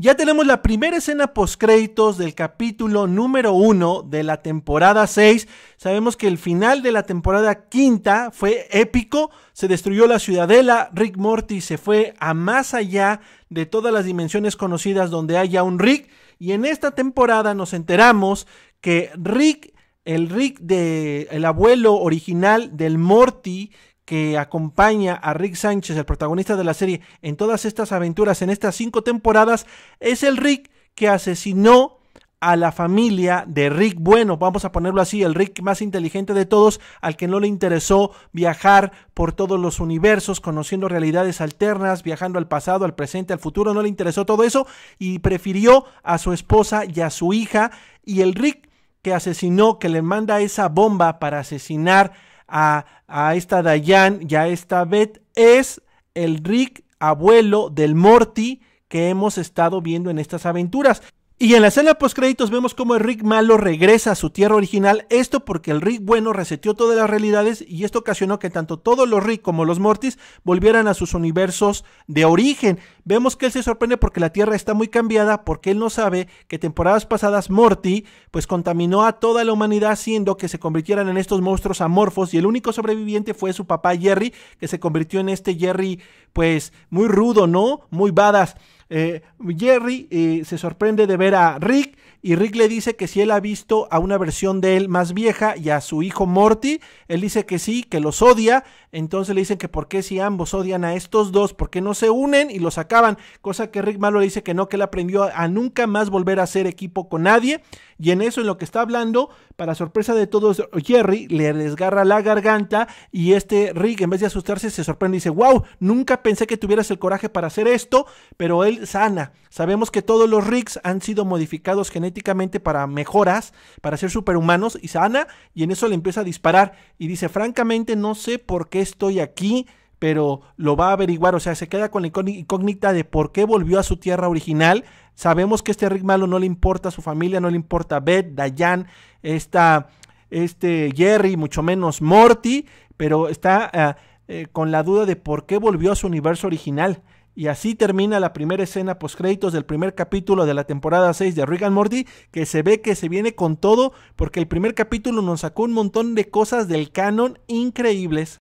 Ya tenemos la primera escena post créditos del capítulo número uno de la temporada 6. Sabemos que el final de la temporada quinta fue épico. Se destruyó la ciudadela, Rick Morty se fue a más allá de todas las dimensiones conocidas donde haya un Rick. Y en esta temporada nos enteramos que Rick el Rick de el abuelo original del Morty que acompaña a Rick Sánchez, el protagonista de la serie, en todas estas aventuras, en estas cinco temporadas, es el Rick que asesinó a la familia de Rick Bueno, vamos a ponerlo así, el Rick más inteligente de todos, al que no le interesó viajar por todos los universos, conociendo realidades alternas, viajando al pasado, al presente, al futuro, no le interesó todo eso y prefirió a su esposa y a su hija y el Rick que asesinó, que le manda esa bomba para asesinar a, esta Dayan y a esta Beth es el Rick abuelo del Morty que hemos estado viendo en estas aventuras. Y en la escena créditos vemos como el Rick malo regresa a su tierra original, esto porque el Rick bueno reseteó todas las realidades y esto ocasionó que tanto todos los Rick como los Mortis volvieran a sus universos de origen. Vemos que él se sorprende porque la tierra está muy cambiada, porque él no sabe que temporadas pasadas Morty pues contaminó a toda la humanidad haciendo que se convirtieran en estos monstruos amorfos y el único sobreviviente fue su papá Jerry, que se convirtió en este Jerry pues muy rudo, ¿no? Muy badass. Eh, Jerry eh, se sorprende de ver a Rick y Rick le dice que si él ha visto a una versión de él más vieja y a su hijo Morty, él dice que sí, que los odia, entonces le dicen que por qué si ambos odian a estos dos, por qué no se unen y los acaban, cosa que Rick Malo le dice que no, que él aprendió a nunca más volver a ser equipo con nadie y en eso en lo que está hablando, para sorpresa de todos, Jerry le desgarra la garganta y este Rick en vez de asustarse se sorprende y dice, wow, nunca pensé que tuvieras el coraje para hacer esto, pero él sana. Sabemos que todos los Ricks han sido modificados genéticamente para mejoras, para ser superhumanos y sana, y en eso le empieza a disparar y dice, francamente no sé por qué estoy aquí, pero lo va a averiguar, o sea, se queda con la incógnita de por qué volvió a su tierra original. Sabemos que este Rick malo no le importa a su familia, no le importa a Beth, Dayan, esta, este Jerry, mucho menos Morty, pero está... Ah, eh, con la duda de por qué volvió a su universo original. Y así termina la primera escena créditos del primer capítulo de la temporada 6 de Rick Morty, que se ve que se viene con todo, porque el primer capítulo nos sacó un montón de cosas del canon increíbles.